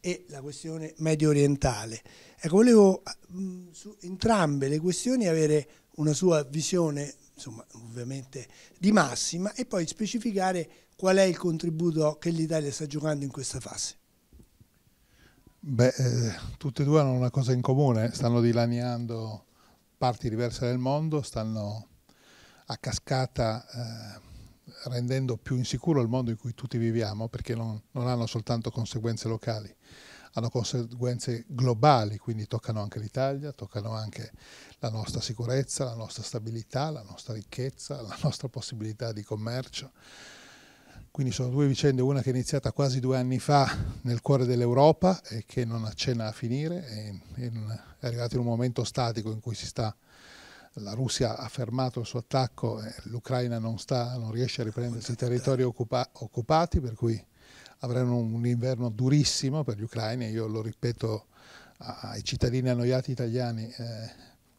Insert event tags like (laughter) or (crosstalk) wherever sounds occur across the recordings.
e la questione medio orientale. Ecco, volevo mm, su entrambe le questioni avere una sua visione, insomma, ovviamente di massima, e poi specificare qual è il contributo che l'Italia sta giocando in questa fase. Beh, eh, tutte e due hanno una cosa in comune, stanno dilaniando parti diverse del mondo, stanno a cascata eh, rendendo più insicuro il mondo in cui tutti viviamo, perché non, non hanno soltanto conseguenze locali, hanno conseguenze globali, quindi toccano anche l'Italia, toccano anche la nostra sicurezza, la nostra stabilità, la nostra ricchezza, la nostra possibilità di commercio. Quindi sono due vicende, una che è iniziata quasi due anni fa nel cuore dell'Europa e che non accenna a finire, è, è arrivata in un momento statico in cui sta, la Russia ha fermato il suo attacco, l'Ucraina non, non riesce a riprendersi i territori occupa, occupati, per cui avranno un inverno durissimo per gli ucraini, io lo ripeto ai cittadini annoiati italiani, eh,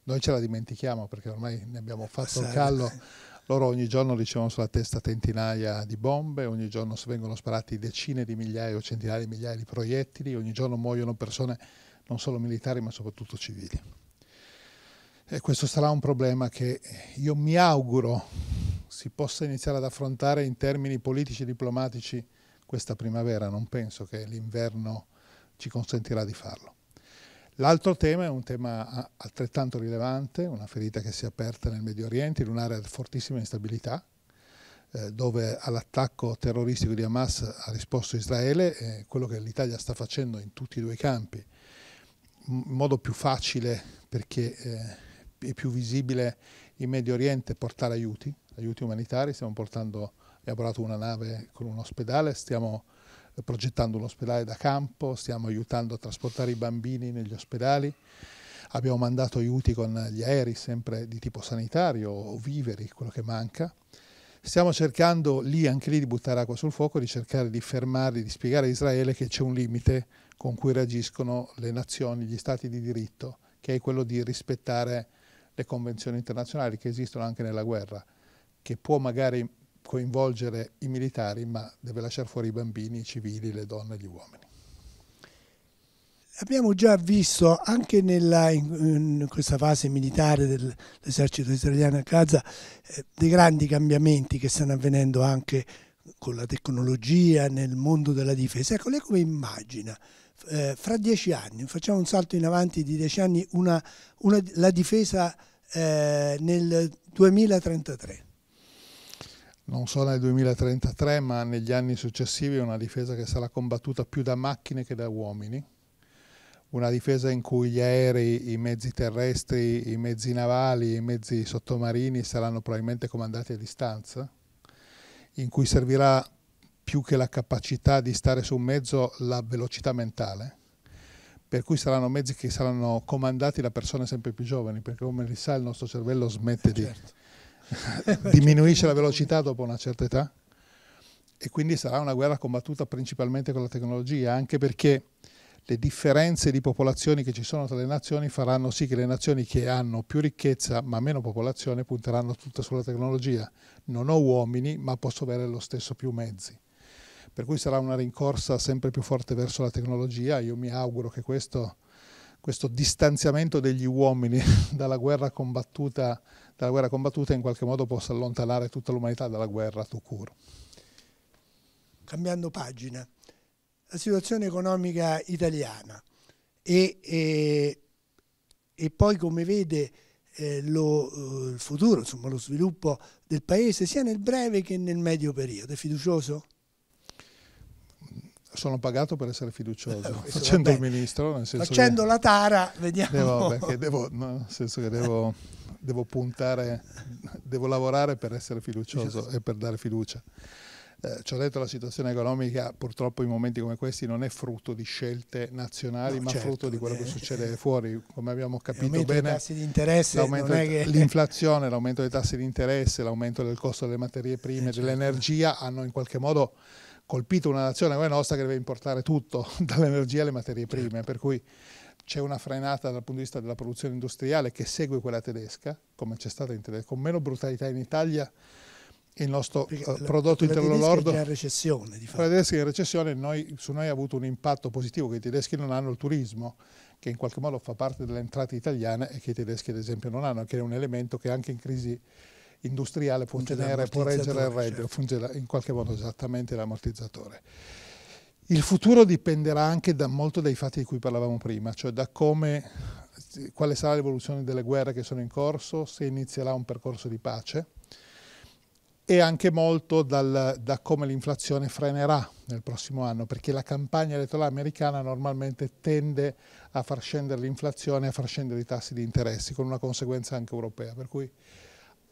noi ce la dimentichiamo perché ormai ne abbiamo fatto il callo, (laughs) loro ogni giorno ricevono sulla testa centinaia di bombe, ogni giorno vengono sparati decine di migliaia o centinaia di migliaia di proiettili, ogni giorno muoiono persone non solo militari ma soprattutto civili. E questo sarà un problema che io mi auguro si possa iniziare ad affrontare in termini politici e diplomatici questa primavera, non penso che l'inverno ci consentirà di farlo. L'altro tema è un tema altrettanto rilevante, una ferita che si è aperta nel Medio Oriente, in un'area di fortissima instabilità, eh, dove all'attacco terroristico di Hamas ha risposto Israele, eh, quello che l'Italia sta facendo in tutti e due i campi, in modo più facile perché eh, è più visibile in Medio Oriente portare aiuti, aiuti umanitari, stiamo portando lavorato una nave con un ospedale, stiamo progettando un ospedale da campo, stiamo aiutando a trasportare i bambini negli ospedali, abbiamo mandato aiuti con gli aerei sempre di tipo sanitario o viveri, quello che manca. Stiamo cercando lì, anche lì, di buttare acqua sul fuoco, di cercare di fermarli, di spiegare a Israele che c'è un limite con cui reagiscono le nazioni, gli stati di diritto, che è quello di rispettare le convenzioni internazionali che esistono anche nella guerra, che può magari coinvolgere i militari, ma deve lasciare fuori i bambini, i civili, le donne, e gli uomini. Abbiamo già visto anche nella, in questa fase militare dell'esercito israeliano a Gaza eh, dei grandi cambiamenti che stanno avvenendo anche con la tecnologia nel mondo della difesa. Ecco, lei come immagina? Eh, fra dieci anni, facciamo un salto in avanti di dieci anni, una, una, la difesa eh, nel 2033? non so nel 2033, ma negli anni successivi una difesa che sarà combattuta più da macchine che da uomini, una difesa in cui gli aerei, i mezzi terrestri, i mezzi navali, i mezzi sottomarini saranno probabilmente comandati a distanza, in cui servirà più che la capacità di stare su un mezzo la velocità mentale per cui saranno mezzi che saranno comandati da persone sempre più giovani, perché come si sa il nostro cervello smette certo. di (laughs) diminuisce la velocità dopo una certa età e quindi sarà una guerra combattuta principalmente con la tecnologia, anche perché le differenze di popolazioni che ci sono tra le nazioni faranno sì che le nazioni che hanno più ricchezza ma meno popolazione punteranno tutte sulla tecnologia. Non ho uomini ma posso avere lo stesso più mezzi. Per cui sarà una rincorsa sempre più forte verso la tecnologia. Io mi auguro che questo, questo distanziamento degli uomini (laughs) dalla guerra combattuta dalla guerra combattuta in qualche modo possa allontanare tutta l'umanità dalla guerra tout court. Cambiando pagina, la situazione economica italiana e, e, e poi come vede eh, lo, eh, il futuro, insomma, lo sviluppo del Paese sia nel breve che nel medio periodo. È fiducioso? Sono pagato per essere fiducioso, (laughs) facendo vabbè. il ministro. facendo che... la tara, vediamo. Devo, eh, perché devo, no, nel senso che devo... (laughs) devo puntare, devo lavorare per essere fiducioso e per dare fiducia. Eh, ci ho detto la situazione economica purtroppo in momenti come questi non è frutto di scelte nazionali no, ma certo, frutto di quello eh, che succede fuori come abbiamo capito bene l'aumento tassi di interesse, (laughs) l'inflazione, che... l'aumento dei tassi di interesse l'aumento del costo delle materie prime eh, certo. dell'energia certo. hanno in qualche modo colpito una nazione come la nostra che deve importare tutto (laughs) dall'energia alle materie prime certo. per cui c'è una frenata dal punto di vista della produzione industriale che segue quella tedesca, come c'è stata in Tedesca, con meno brutalità in Italia il nostro eh, la, prodotto interno lordo. La recessione, di fatto. La tedesca è in recessione, noi, su noi ha avuto un impatto positivo che i tedeschi non hanno il turismo, che in qualche modo fa parte delle entrate italiane e che i tedeschi ad esempio non hanno, che è un elemento che anche in crisi industriale può, tenere, può reggere il reddito, certo. funge in qualche modo esattamente l'ammortizzatore. Il futuro dipenderà anche da molto dai fatti di cui parlavamo prima, cioè da come, quale sarà l'evoluzione delle guerre che sono in corso, se inizierà un percorso di pace e anche molto dal, da come l'inflazione frenerà nel prossimo anno, perché la campagna elettorale americana normalmente tende a far scendere l'inflazione, a far scendere i tassi di interessi, con una conseguenza anche europea. Per cui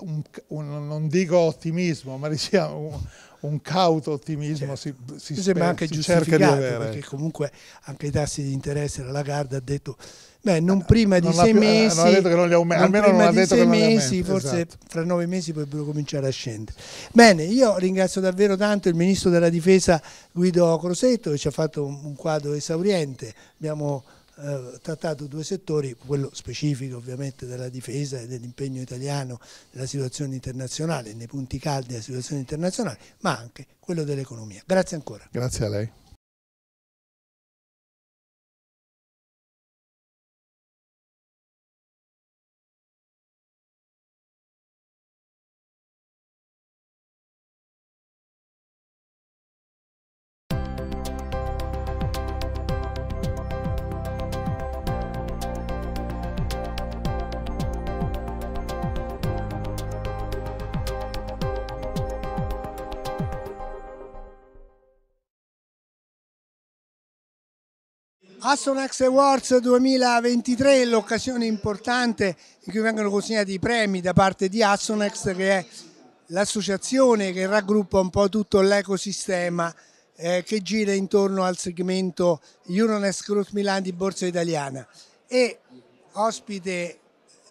un, un, non dico ottimismo, ma diciamo un, un cauto ottimismo cioè, si, certo. si, sembra anche si cerca di avere. Perché ecco. comunque anche i tassi di interesse, la Lagarde ha detto Beh, non eh, prima di sei mesi, eh, non ha almeno prima di sei mesi, forse esatto. fra nove mesi potrebbero cominciare a scendere. Bene, io ringrazio davvero tanto il Ministro della Difesa Guido Crosetto che ci ha fatto un, un quadro esauriente, abbiamo eh, trattato due settori, quello specifico ovviamente della difesa e dell'impegno italiano nella situazione internazionale, nei punti caldi della situazione internazionale, ma anche quello dell'economia. Grazie ancora. Grazie a lei. Assonax Awards 2023 l'occasione importante in cui vengono consegnati i premi da parte di Assonax che è l'associazione che raggruppa un po' tutto l'ecosistema eh, che gira intorno al segmento Euronext Growth Milan di Borsa Italiana e ospite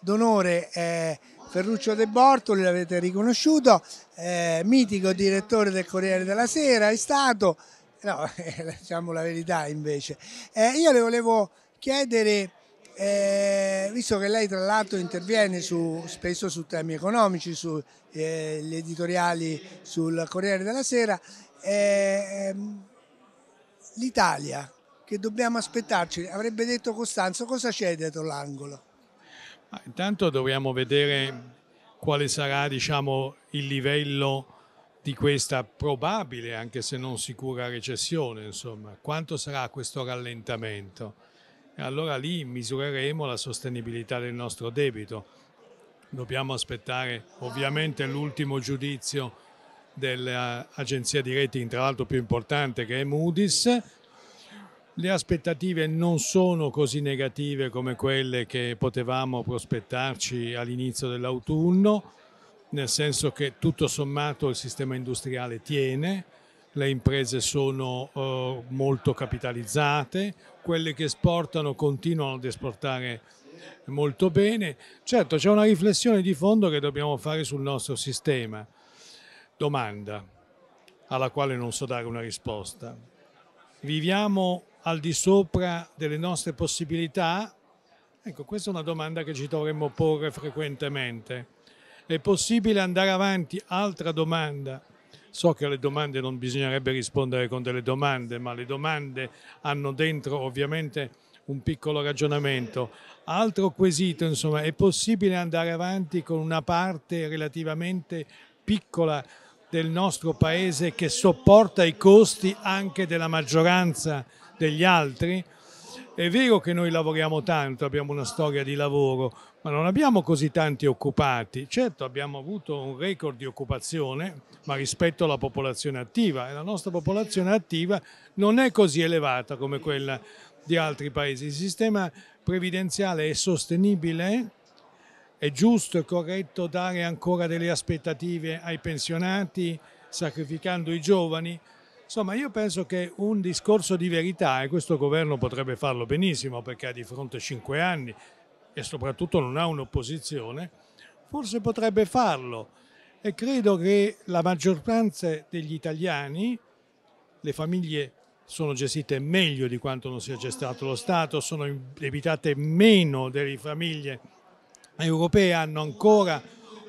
d'onore è Ferruccio De Bortoli, l'avete riconosciuto, eh, mitico direttore del Corriere della Sera, è stato No, diciamo (laughs) la verità invece. Eh, io le volevo chiedere, eh, visto che lei tra l'altro interviene su, spesso su temi economici, sugli eh, editoriali sul Corriere della Sera, eh, l'Italia che dobbiamo aspettarci, avrebbe detto Costanzo, cosa c'è dietro l'angolo? Intanto dobbiamo vedere quale sarà diciamo, il livello di questa probabile, anche se non sicura, recessione, insomma, quanto sarà questo rallentamento? E allora lì misureremo la sostenibilità del nostro debito. Dobbiamo aspettare ovviamente l'ultimo giudizio dell'agenzia di rating, tra l'altro più importante che è Moody's. Le aspettative non sono così negative come quelle che potevamo prospettarci all'inizio dell'autunno nel senso che tutto sommato il sistema industriale tiene, le imprese sono eh, molto capitalizzate, quelle che esportano continuano ad esportare molto bene. Certo c'è una riflessione di fondo che dobbiamo fare sul nostro sistema. Domanda alla quale non so dare una risposta. Viviamo al di sopra delle nostre possibilità? Ecco, questa è una domanda che ci dovremmo porre frequentemente. È possibile andare avanti? Altra domanda. So che alle domande non bisognerebbe rispondere con delle domande, ma le domande hanno dentro ovviamente un piccolo ragionamento. Altro quesito, insomma, è possibile andare avanti con una parte relativamente piccola del nostro Paese che sopporta i costi anche della maggioranza degli altri? È vero che noi lavoriamo tanto, abbiamo una storia di lavoro, ma non abbiamo così tanti occupati. Certo abbiamo avuto un record di occupazione, ma rispetto alla popolazione attiva, e la nostra popolazione attiva non è così elevata come quella di altri paesi. Il sistema previdenziale è sostenibile? È giusto e corretto dare ancora delle aspettative ai pensionati sacrificando i giovani? Insomma, io penso che un discorso di verità, e questo governo potrebbe farlo benissimo perché ha di fronte cinque anni e soprattutto non ha un'opposizione, forse potrebbe farlo. E credo che la maggioranza degli italiani, le famiglie sono gestite meglio di quanto non sia gestato lo Stato, sono indebitate meno delle famiglie europee, hanno ancora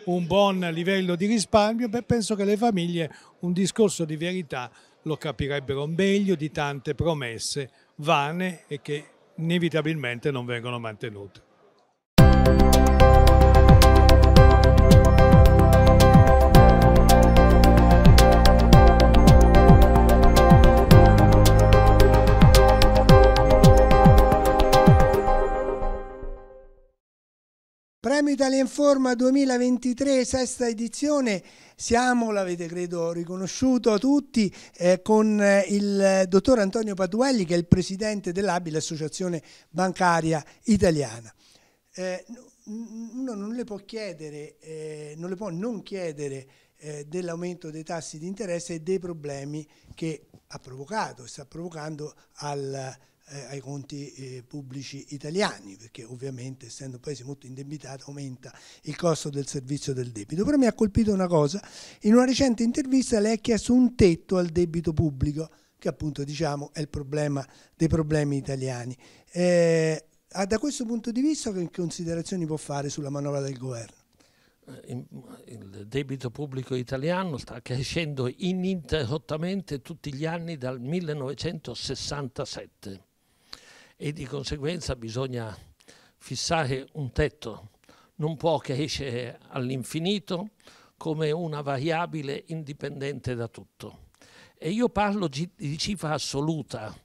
un buon livello di risparmio, beh, penso che le famiglie un discorso di verità lo capirebbero meglio di tante promesse vane e che inevitabilmente non vengono mantenute. Premio Italia in Forma 2023, sesta edizione, siamo, l'avete credo riconosciuto tutti, eh, con eh, il dottor Antonio Patuelli che è il presidente dell'ABI, l'Associazione Bancaria Italiana. Eh, uno non le può chiedere, eh, non le può non chiedere eh, dell'aumento dei tassi di interesse e dei problemi che ha provocato e sta provocando al eh, ai conti eh, pubblici italiani, perché ovviamente essendo un paese molto indebitato aumenta il costo del servizio del debito. Però mi ha colpito una cosa, in una recente intervista lei ha chiesto un tetto al debito pubblico, che appunto diciamo è il problema dei problemi italiani. Eh, ah, da questo punto di vista che considerazioni può fare sulla manovra del governo? Eh, il debito pubblico italiano sta crescendo ininterrottamente tutti gli anni dal 1967 e di conseguenza bisogna fissare un tetto, non può crescere all'infinito come una variabile indipendente da tutto. E io parlo di cifra assoluta,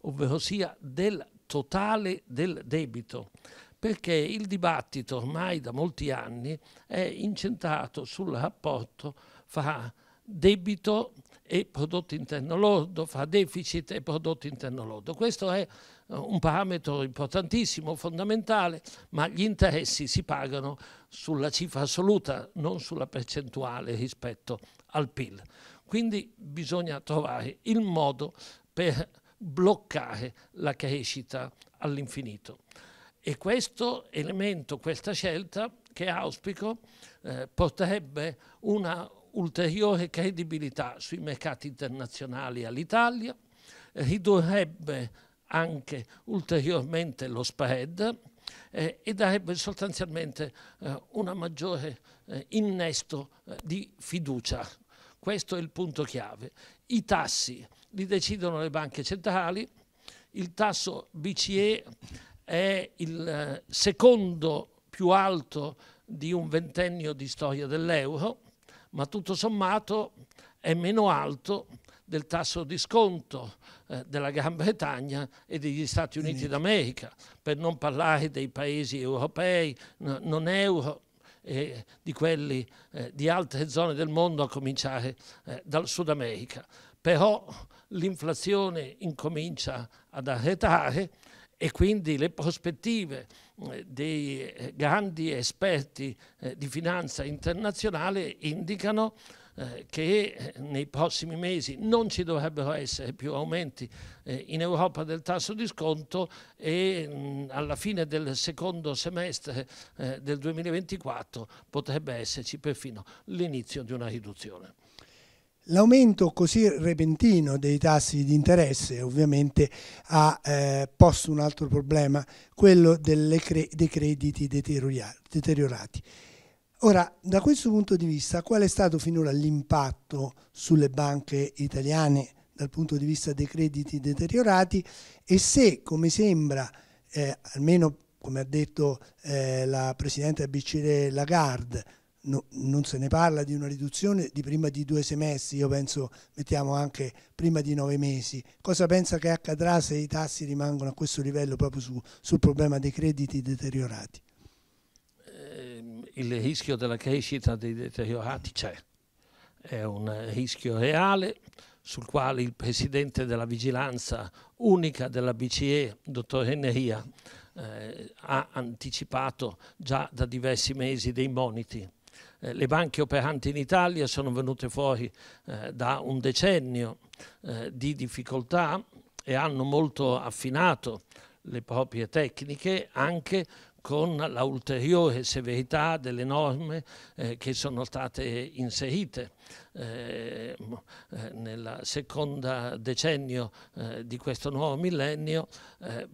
ovvero sia del totale del debito, perché il dibattito ormai da molti anni è incentrato sul rapporto fra debito e prodotto interno lordo, fra deficit e prodotto interno lordo. Questo è eh, un parametro importantissimo, fondamentale, ma gli interessi si pagano sulla cifra assoluta, non sulla percentuale rispetto al PIL. Quindi bisogna trovare il modo per bloccare la crescita all'infinito. E questo elemento, questa scelta che auspico, eh, porterebbe una ulteriore credibilità sui mercati internazionali all'Italia, ridurrebbe anche ulteriormente lo spread eh, e darebbe sostanzialmente eh, un maggiore eh, innesto eh, di fiducia. Questo è il punto chiave. I tassi li decidono le banche centrali, il tasso BCE è il eh, secondo più alto di un ventennio di storia dell'euro, ma tutto sommato è meno alto del tasso di sconto eh, della Gran Bretagna e degli Stati Uniti d'America, per non parlare dei paesi europei, no, non euro, e di quelli eh, di altre zone del mondo, a cominciare eh, dal Sud America. Però l'inflazione incomincia ad arretare e quindi le prospettive eh, dei eh, grandi esperti eh, di finanza internazionale indicano eh, che eh, nei prossimi mesi non ci dovrebbero essere più aumenti eh, in Europa del tasso di sconto e mm, alla fine del secondo semestre del 2024 potrebbe esserci perfino l'inizio di una riduzione. L'aumento così repentino dei tassi di interesse ovviamente ha eh, posto un altro problema, quello cre dei crediti deteriorati. Ora, da questo punto di vista, qual è stato finora l'impatto sulle banche italiane dal punto di vista dei crediti deteriorati e se, come sembra, eh, almeno come ha detto eh, la Presidente della BCE Lagarde, no, non se ne parla di una riduzione di prima di due semestri, io penso mettiamo anche prima di nove mesi. Cosa pensa che accadrà se i tassi rimangono a questo livello proprio su, sul problema dei crediti deteriorati? il rischio della crescita dei deteriorati c'è, è un rischio reale sul quale il presidente della vigilanza unica della BCE, dottor Enneria, eh, ha anticipato già da diversi mesi dei moniti. Eh, le banche operanti in Italia sono venute fuori eh, da un decennio eh, di difficoltà e hanno molto affinato le proprie tecniche anche con l'ulteriore severità delle norme eh, che sono state inserite eh, eh nel secondo decennio eh, di questo nuovo millennio eh,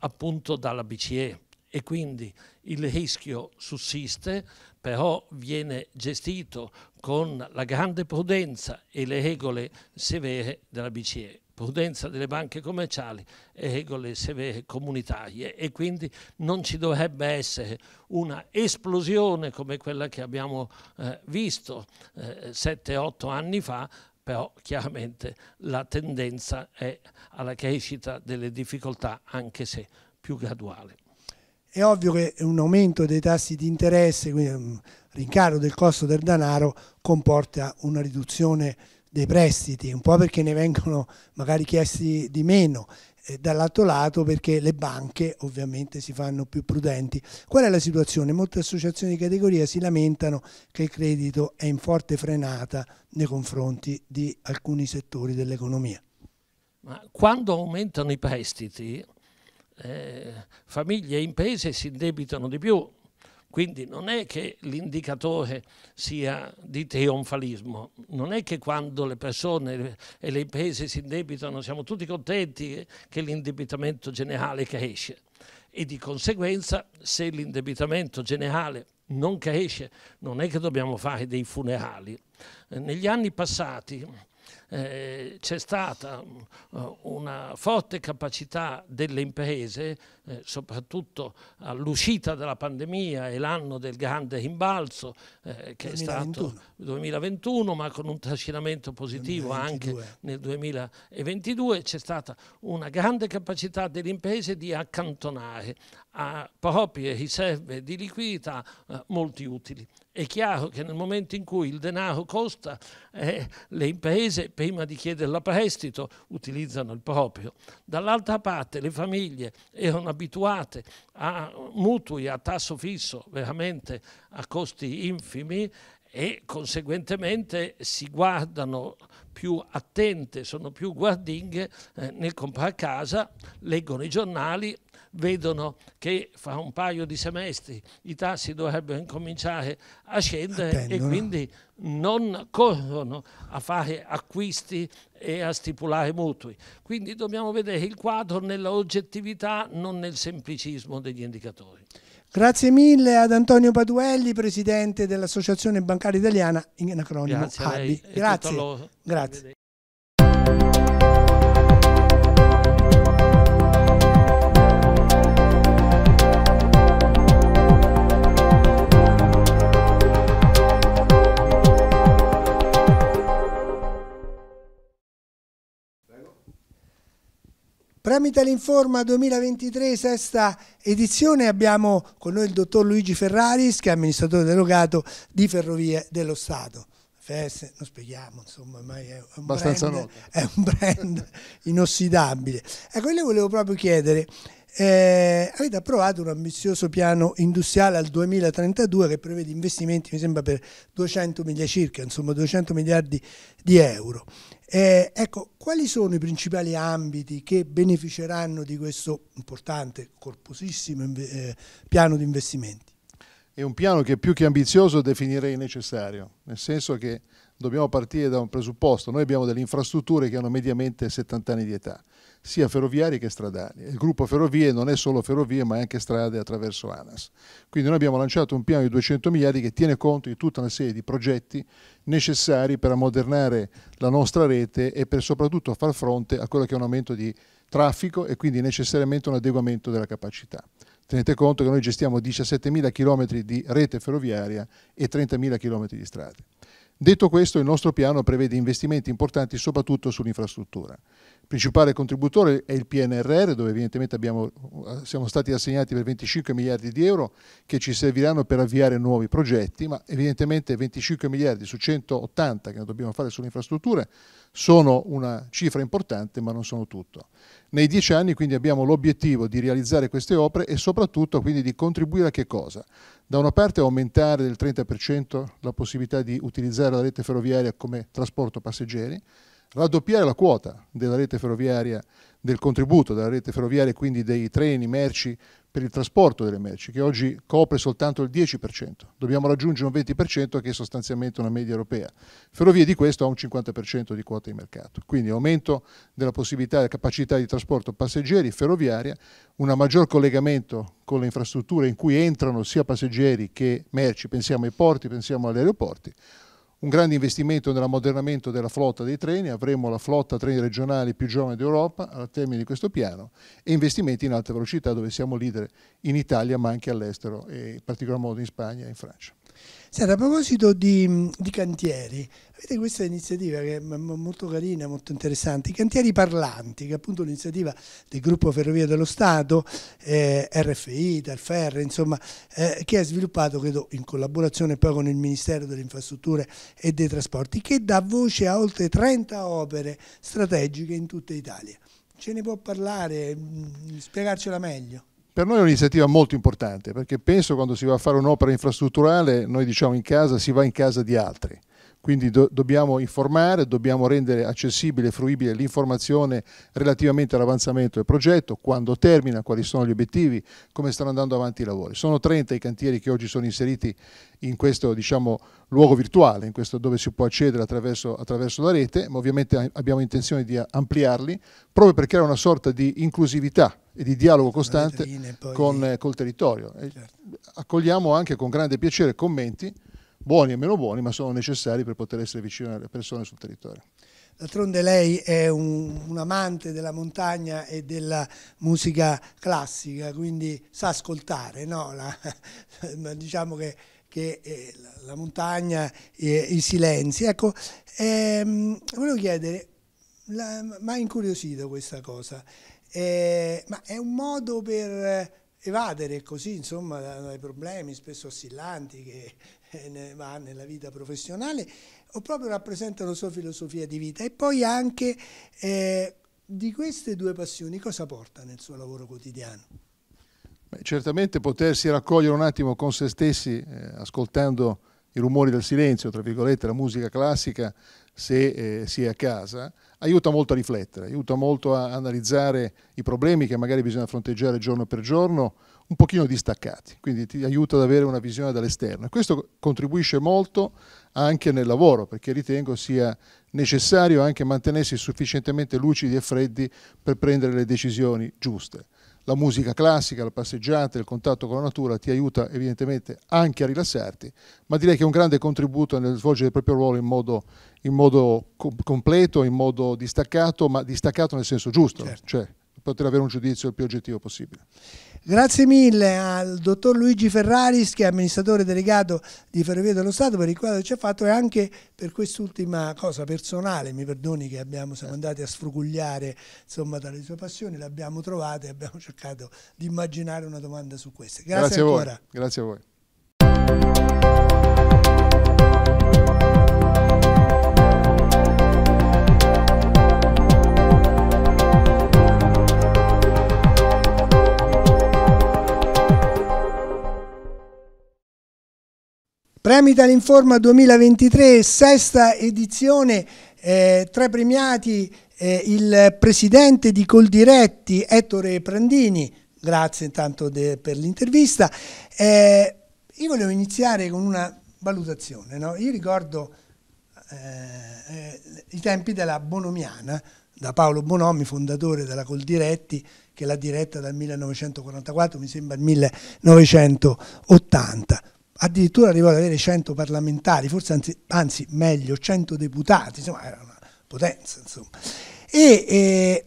appunto dalla BCE e quindi il rischio sussiste però viene gestito con la grande prudenza e le regole severe della BCE prudenza delle banche commerciali e regole severe comunitarie e quindi non ci dovrebbe essere una esplosione come quella che abbiamo eh, visto eh, 7-8 anni fa però chiaramente la tendenza è alla crescita delle difficoltà anche se più graduale. È ovvio che un aumento dei tassi di interesse, quindi un mm, rincaro del costo del denaro comporta una riduzione dei prestiti, un po' perché ne vengono magari chiesti di meno, eh, dall'altro lato perché le banche ovviamente si fanno più prudenti. Qual è la situazione? Molte associazioni di categoria si lamentano che il credito è in forte frenata nei confronti di alcuni settori dell'economia. Ma quando aumentano i prestiti, eh, famiglie e imprese si indebitano di più, quindi non è che l'indicatore sia di trionfalismo, non è che quando le persone e le imprese si indebitano siamo tutti contenti che l'indebitamento generale cresce e di conseguenza se l'indebitamento generale non cresce non è che dobbiamo fare dei funerali. Negli anni passati eh, c'è stata uh, una forte capacità delle imprese, eh, soprattutto all'uscita della pandemia e l'anno del grande rimbalzo eh, che 2021. è stato 2021, ma con un trascinamento positivo 2022. anche nel 2022, c'è stata una grande capacità delle imprese di accantonare ha proprie riserve di liquidità eh, molti utili. È chiaro che nel momento in cui il denaro costa, eh, le imprese prima di chiederlo a prestito utilizzano il proprio. Dall'altra parte le famiglie erano abituate a mutui a tasso fisso veramente a costi infimi e conseguentemente si guardano più attente, sono più guardinghe eh, nel comprare casa, leggono i giornali, vedono che fra un paio di semestri i tassi dovrebbero incominciare a scendere Attendono. e quindi non corrono a fare acquisti e a stipulare mutui. Quindi dobbiamo vedere il quadro nella oggettività, non nel semplicismo degli indicatori. Grazie mille ad Antonio Paduelli, presidente dell'Associazione Bancaria Italiana, in acronimo Grazie. Premita l'Informa 2023, sesta edizione, abbiamo con noi il dottor Luigi Ferraris che è amministratore delegato di Ferrovie dello Stato feste, non spieghiamo, insomma, ormai è un, brand, è un brand, inossidabile. Ecco, io le volevo proprio chiedere, eh, avete approvato un ambizioso piano industriale al 2032 che prevede investimenti, mi sembra, per 200 miliardi circa, insomma 200 miliardi di euro. Eh, ecco, quali sono i principali ambiti che beneficeranno di questo importante, corposissimo eh, piano di investimenti? è un piano che più che ambizioso definirei necessario, nel senso che dobbiamo partire da un presupposto, noi abbiamo delle infrastrutture che hanno mediamente 70 anni di età, sia ferroviarie che stradali. Il gruppo ferrovie non è solo ferrovie ma è anche strade attraverso ANAS. Quindi noi abbiamo lanciato un piano di 200 miliardi che tiene conto di tutta una serie di progetti necessari per ammodernare la nostra rete e per soprattutto far fronte a quello che è un aumento di traffico e quindi necessariamente un adeguamento della capacità. Tenete conto che noi gestiamo 17.000 km di rete ferroviaria e 30.000 km di strade. Detto questo, il nostro piano prevede investimenti importanti soprattutto sull'infrastruttura principale contributore è il PNRR, dove evidentemente abbiamo, siamo stati assegnati per 25 miliardi di euro che ci serviranno per avviare nuovi progetti, ma evidentemente 25 miliardi su 180 che dobbiamo fare sulle infrastrutture sono una cifra importante, ma non sono tutto. Nei dieci anni quindi abbiamo l'obiettivo di realizzare queste opere e soprattutto quindi di contribuire a che cosa? Da una parte aumentare del 30% la possibilità di utilizzare la rete ferroviaria come trasporto passeggeri, raddoppiare la quota della rete ferroviaria, del contributo della rete ferroviaria e quindi dei treni, merci per il trasporto delle merci, che oggi copre soltanto il 10%. Dobbiamo raggiungere un 20% che è sostanzialmente una media europea. Ferrovie di questo ha un 50% di quota di mercato. Quindi aumento della possibilità e della capacità di trasporto passeggeri ferroviaria, un maggior collegamento con le infrastrutture in cui entrano sia passeggeri che merci, pensiamo ai porti, pensiamo agli aeroporti, un grande investimento nell'ammodernamento della flotta dei treni, avremo la flotta treni regionali più giovane d'Europa al termine di questo piano e investimenti in alta velocità dove siamo leader in Italia ma anche all'estero e in particolar modo in Spagna e in Francia. Senta, a proposito di, di cantieri, Avete questa iniziativa che è molto carina, molto interessante, i cantieri parlanti, che è appunto un'iniziativa del gruppo Ferrovia dello Stato, eh, RFI, Talferre, insomma, eh, che è sviluppato, credo, in collaborazione poi con il Ministero delle Infrastrutture e dei Trasporti, che dà voce a oltre 30 opere strategiche in tutta Italia. Ce ne può parlare, mh, mm, spiegarcela meglio? Per noi è un'iniziativa molto importante perché penso quando si va a fare un'opera infrastrutturale noi diciamo in casa si va in casa di altri. Quindi do dobbiamo informare, dobbiamo rendere accessibile e fruibile l'informazione relativamente all'avanzamento del progetto, quando termina, quali sono gli obiettivi, come stanno andando avanti i lavori. Sono 30 i cantieri che oggi sono inseriti in questo diciamo, luogo virtuale, in questo dove si può accedere attraverso, attraverso la rete, ma ovviamente abbiamo intenzione di ampliarli proprio per creare una sorta di inclusività e di dialogo costante vetrine, con, eh, col territorio. Certo. Accogliamo anche con grande piacere commenti buoni e meno buoni, ma sono necessari per poter essere vicino alle persone sul territorio. D'altronde lei è un, un, amante della montagna e della musica classica, quindi sa ascoltare, no? la, (laughs) diciamo che, che eh, la montagna e i silenzi. Ecco, ehm, volevo chiedere, mi ha incuriosito questa cosa, eh, ma è un modo per evadere così insomma dai problemi spesso assillanti che eh, ne va nella vita professionale o proprio rappresentano la sua filosofia di vita e poi anche eh, di queste due passioni cosa porta nel suo lavoro quotidiano? Beh, certamente potersi raccogliere un attimo con se stessi eh, ascoltando i rumori del silenzio, tra virgolette la musica classica se eh, si è a casa aiuta molto a riflettere, aiuta molto a analizzare i problemi che magari bisogna fronteggiare giorno per giorno, un pochino distaccati, quindi ti aiuta ad avere una visione dall'esterno. questo contribuisce molto anche nel lavoro, perché ritengo sia necessario anche mantenersi sufficientemente lucidi e freddi per prendere le decisioni giuste la musica classica, la passeggiata, il contatto con la natura ti aiuta evidentemente anche a rilassarti, ma direi che è un grande contributo nel svolgere il proprio ruolo in modo, in modo completo, in modo distaccato, ma distaccato nel senso giusto, certo. cioè poter avere un giudizio il più oggettivo possibile. Grazie mille al dottor Luigi Ferraris che è amministratore delegato di Ferrovie dello Stato per il quadro che ci ha fatto e anche per quest'ultima cosa personale, mi perdoni che abbiamo, siamo andati a sfrugugliare insomma dalle sue passioni, le abbiamo trovate e abbiamo cercato di immaginare una domanda su queste. Grazie, Grazie ancora. A voi. Grazie a voi. Premi Talinforma 2023, sesta edizione, eh, tra i premiati eh, il presidente di Coldiretti, Ettore Prandini, grazie intanto de, per l'intervista. Eh, io volevo iniziare con una valutazione, no? io ricordo eh, eh, i tempi della Bonomiana, da Paolo Bonomi, fondatore della Coldiretti, che l'ha diretta dal 1944, mi sembra al 1980 addirittura arrivò ad avere 100 parlamentari, forse anzi, anzi meglio 100 deputati, insomma era una potenza. Insomma. E eh,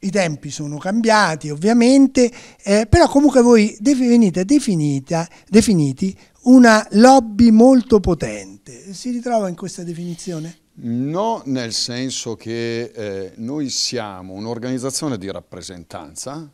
i tempi sono cambiati ovviamente, eh, però comunque voi venite definita, definiti una lobby molto potente. Si ritrova in questa definizione? No, nel senso che eh, noi siamo un'organizzazione di rappresentanza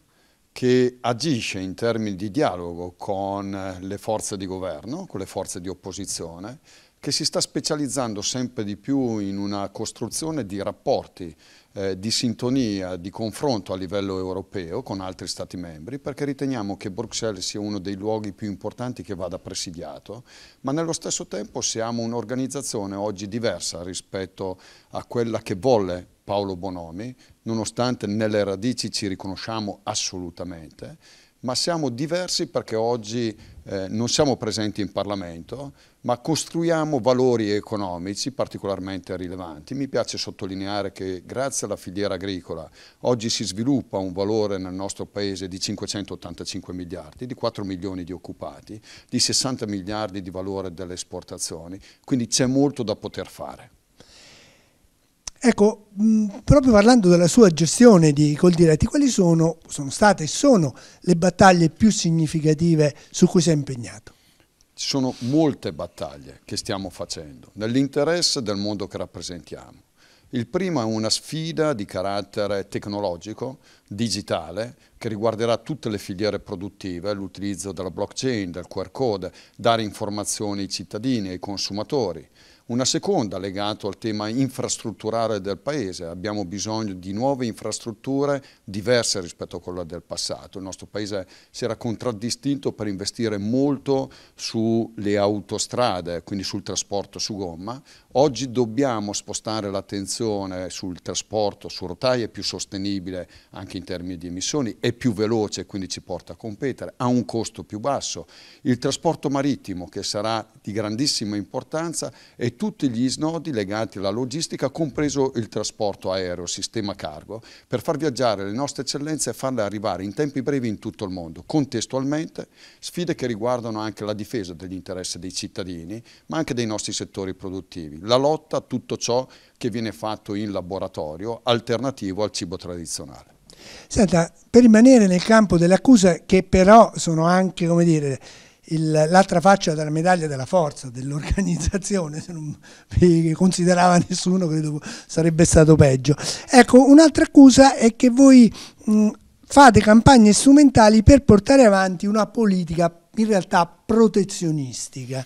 che agisce in termini di dialogo con eh, le forze di governo, con le forze di opposizione, che si sta specializzando sempre di più in una costruzione di rapporti eh, di sintonia, di confronto a livello europeo con altri Stati membri, perché riteniamo che Bruxelles sia uno dei luoghi più importanti che vada presidiato, ma nello stesso tempo siamo un'organizzazione oggi diversa rispetto a quella che volle Paolo Bonomi, nonostante nelle radici ci riconosciamo assolutamente, ma siamo diversi perché oggi eh, non siamo presenti in Parlamento, ma costruiamo valori economici particolarmente rilevanti. Mi piace sottolineare che grazie alla filiera agricola oggi si sviluppa un valore nel nostro Paese di 585 miliardi, di 4 milioni di occupati, di 60 miliardi di valore delle esportazioni, quindi c'è molto da poter fare. Ecco, mh, mm, proprio parlando della sua gestione di Coldiretti, quali sono, sono state e sono le battaglie più significative su cui si è impegnato? Ci sono molte battaglie che stiamo facendo nell'interesse del mondo che rappresentiamo. Il primo è una sfida di carattere tecnologico, digitale, che riguarderà tutte le filiere produttive, l'utilizzo della blockchain, del QR code, dare informazioni ai cittadini, ai consumatori. Una seconda legata al tema infrastrutturale del Paese, abbiamo bisogno di nuove infrastrutture diverse rispetto a quella del passato. Il nostro Paese si era contraddistinto per investire molto sulle autostrade, quindi sul trasporto su gomma, Oggi dobbiamo spostare l'attenzione sul trasporto su rotaie più sostenibile anche in termini di emissioni, è più veloce e quindi ci porta a competere, ha un costo più basso. Il trasporto marittimo che sarà di grandissima importanza e tutti gli snodi legati alla logistica, compreso il trasporto aereo, sistema cargo, per far viaggiare le nostre eccellenze e farle arrivare in tempi brevi in tutto il mondo. Contestualmente sfide che riguardano anche la difesa degli interessi dei cittadini, ma anche dei nostri settori produttivi la lotta a tutto ciò che viene fatto in laboratorio alternativo al cibo tradizionale. Senta, per rimanere nel campo dell'accusa, che però sono anche, come dire, l'altra faccia della medaglia della forza dell'organizzazione, se non mi considerava nessuno credo sarebbe stato peggio. Ecco, un'altra accusa è che voi mh, fate campagne strumentali per portare avanti una politica in realtà protezionistica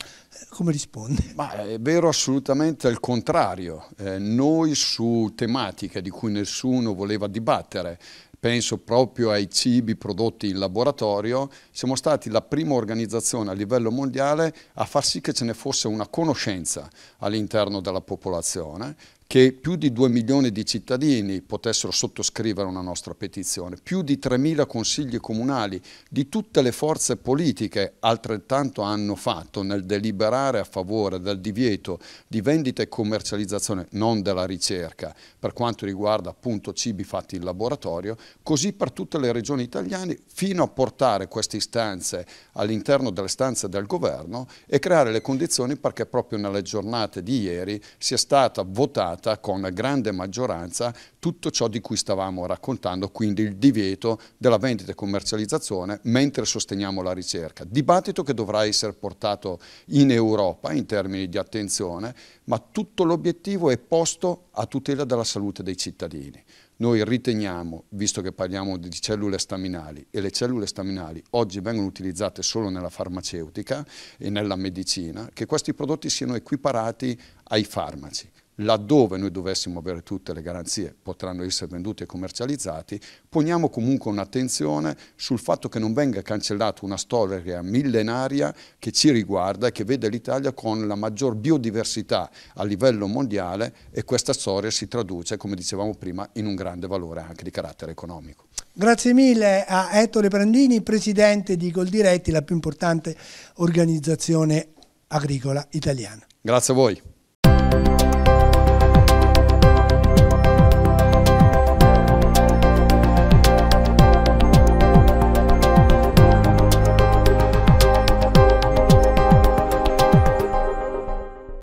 come risponde? Ma eh, è vero assolutamente il contrario. Eh, noi su tematiche di cui nessuno voleva dibattere, penso proprio ai cibi prodotti in laboratorio, siamo stati la prima organizzazione a livello mondiale a far sì che ce ne fosse una conoscenza all'interno della popolazione, che più di 2 milioni di cittadini potessero sottoscrivere una nostra petizione, più di 3.000 consigli comunali di tutte le forze politiche altrettanto hanno fatto nel deliberare a favore del divieto di vendita e commercializzazione, non della ricerca, per quanto riguarda appunto cibi fatti in laboratorio, così per tutte le regioni italiane, fino a portare queste istanze all'interno delle stanze del governo e creare le condizioni perché proprio nelle giornate di ieri sia stata votata approvata con grande maggioranza tutto ciò di cui stavamo raccontando, quindi il divieto della vendita e commercializzazione mentre sosteniamo la ricerca. Dibattito che dovrà essere portato in Europa in termini di attenzione, ma tutto l'obiettivo è posto a tutela della salute dei cittadini. Noi riteniamo, visto che parliamo di cellule staminali e le cellule staminali oggi vengono utilizzate solo nella farmaceutica e nella medicina, che questi prodotti siano equiparati ai farmaci laddove noi dovessimo avere tutte le garanzie, potranno essere venduti e commercializzati, poniamo comunque un'attenzione sul fatto che non venga cancellata una storia millenaria che ci riguarda e che vede l'Italia con la maggior biodiversità a livello mondiale e questa storia si traduce, come dicevamo prima, in un grande valore anche di carattere economico. Grazie mille a Ettore Prandini, presidente di Goldiretti, la più importante organizzazione agricola italiana. Grazie a voi.